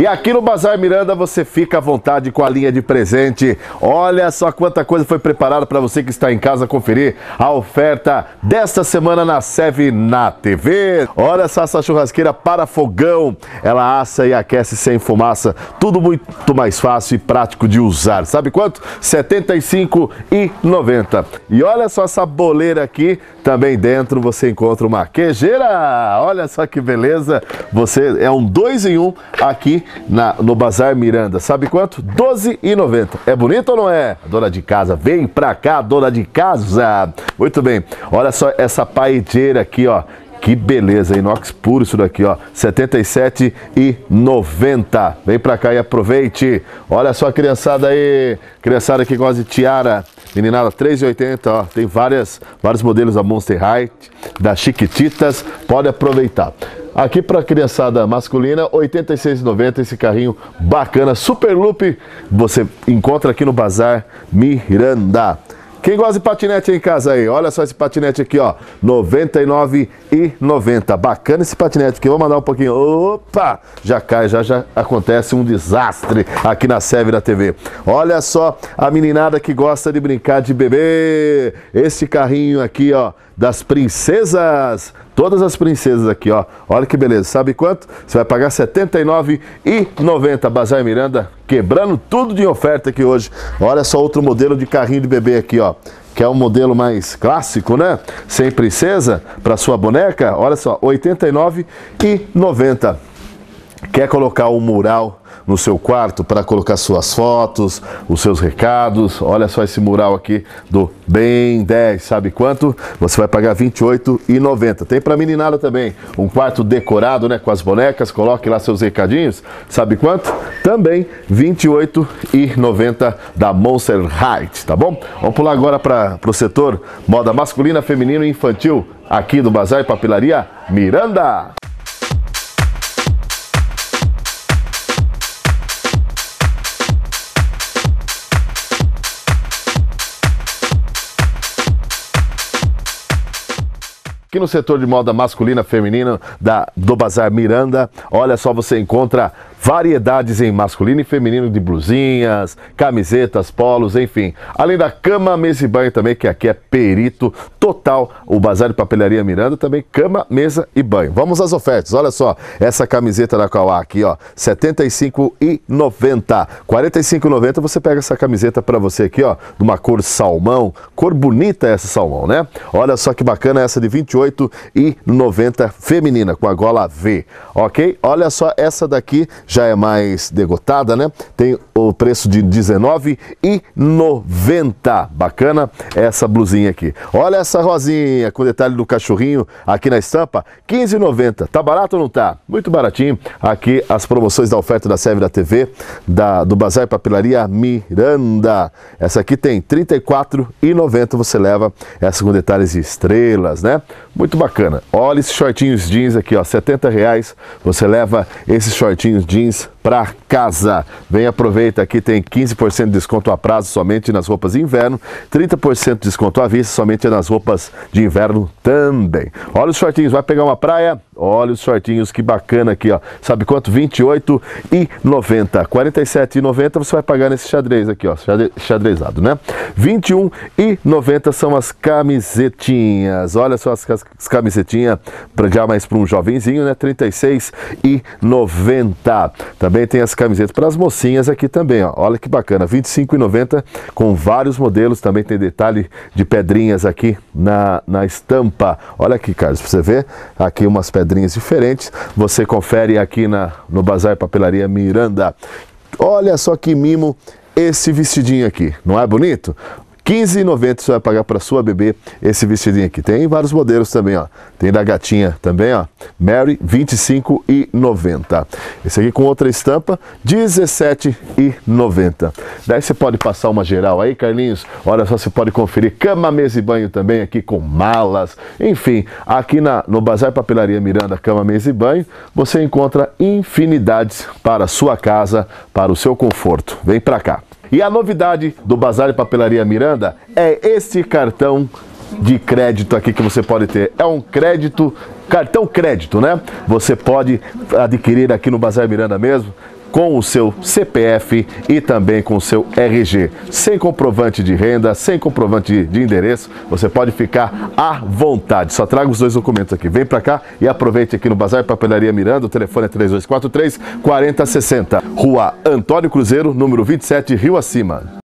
E aqui no Bazar Miranda você fica à vontade com a linha de presente. Olha só quanta coisa foi preparada para você que está em casa conferir a oferta desta semana na SEV na TV. Olha só essa churrasqueira para fogão. Ela assa e aquece sem fumaça. Tudo muito mais fácil e prático de usar. Sabe quanto? R$ 75,90. E olha só essa boleira aqui. Também dentro você encontra uma queijeira. Olha só que beleza. Você é um dois em um aqui na, no Bazar Miranda. Sabe quanto? R$12,90. É bonito ou não é? Dona de casa, vem pra cá, dona de casa. Muito bem. Olha só essa paideira aqui, ó. Que beleza, inox puro isso daqui, ó. 77 e 90. Vem pra cá e aproveite. Olha só a criançada aí. Criançada que gosta de tiara. Meninada 3,80, ó. Tem várias, vários modelos da Monster High, da Chiquititas. Pode aproveitar. Aqui para a criançada masculina, 86,90 esse carrinho bacana, Super Loop, você encontra aqui no Bazar Miranda. Quem gosta de patinete em casa aí? Olha só esse patinete aqui, ó. R$ 99,90. Bacana esse patinete aqui. Vou mandar um pouquinho. Opa! Já cai, já, já acontece um desastre aqui na Seve da TV. Olha só a meninada que gosta de brincar de bebê. Esse carrinho aqui, ó, das princesas Todas as princesas aqui, ó. Olha que beleza. Sabe quanto? Você vai pagar R$ 79,90. Bazar Miranda quebrando tudo de oferta aqui hoje. Olha só outro modelo de carrinho de bebê aqui, ó. Que é um modelo mais clássico, né? Sem princesa, para sua boneca. Olha só, R$ 89,90. Quer colocar o um mural no seu quarto para colocar suas fotos, os seus recados. Olha só esse mural aqui do Bem 10, sabe quanto? Você vai pagar R$ 28,90. Tem para meninada também, um quarto decorado, né, com as bonecas, coloque lá seus recadinhos. Sabe quanto? Também R$ 28,90 da Monster Height, tá bom? Vamos pular agora para o setor moda masculina, feminino e infantil aqui do Bazar e Papelaria Miranda. Aqui no setor de moda masculina feminina da, do Bazar Miranda, olha só, você encontra variedades em masculino e feminino de blusinhas, camisetas, polos, enfim. Além da cama, mesa e banho também, que aqui é perito, total o Bazar de Papelaria Miranda, também cama, mesa e banho. Vamos às ofertas. Olha só, essa camiseta da Kawá aqui, ó, R$ 75,90. R$ 45,90 você pega essa camiseta para você aqui, ó, de uma cor salmão. Cor bonita essa salmão, né? Olha só que bacana essa de R$ 28,90 feminina com a gola V, OK? Olha só essa daqui já é mais degotada, né? Tem o preço de R$ 19,90. Bacana essa blusinha aqui. Olha essa calça rosinha com detalhe do cachorrinho aqui na estampa, 15,90. Tá barato ou não tá? Muito baratinho. Aqui as promoções da oferta da Serve da TV, da, do Bazar e Papelaria Miranda. Essa aqui tem R$ 34,90. Você leva essa com detalhes de estrelas, né? Muito bacana. Olha esses shortinhos jeans aqui, ó, R$ 70. Reais. Você leva esses shortinhos jeans para casa. Vem, aproveita aqui, tem 15% de desconto a prazo somente nas roupas de inverno, 30% de desconto à vista somente nas roupas de inverno também. Olha os shortinhos, vai pegar uma praia? Olha os shortinhos, que bacana aqui, ó. Sabe quanto? R$28,90. 47,90 você vai pagar nesse xadrez aqui, ó. Xadrezado, né? 21,90 são as camisetinhas. Olha só as, as camisetinhas, já mais para um jovenzinho, né? 36,90. Também tem as camisetas para as mocinhas aqui também, ó. Olha que bacana. 25,90 com vários modelos. Também tem detalhe de pedrinhas aqui na, na estampa. Olha aqui, Carlos, você vê aqui umas pedrinhas diferentes. Você confere aqui na, no Bazar Papelaria Miranda. Olha só que mimo esse vestidinho aqui. Não é bonito? R$15,90 você vai pagar para sua bebê esse vestidinho aqui. Tem vários modelos também, ó. Tem da gatinha também, ó. Mary 25,90. Esse aqui com outra estampa R$17,90. Daí você pode passar uma geral aí, Carlinhos. Olha só, você pode conferir cama, mesa e banho também aqui com malas. Enfim, aqui na no Bazar Papelaria Miranda, cama, mesa e banho, você encontra infinidades para a sua casa, para o seu conforto. Vem para cá. E a novidade do Bazar e Papelaria Miranda é esse cartão de crédito aqui que você pode ter. É um crédito, cartão crédito, né? Você pode adquirir aqui no Bazar Miranda mesmo com o seu CPF e também com o seu RG. Sem comprovante de renda, sem comprovante de endereço, você pode ficar à vontade. Só traga os dois documentos aqui. Vem para cá e aproveite aqui no Bazar Papelaria Miranda. O telefone é 3243 4060. Rua Antônio Cruzeiro, número 27, Rio Acima.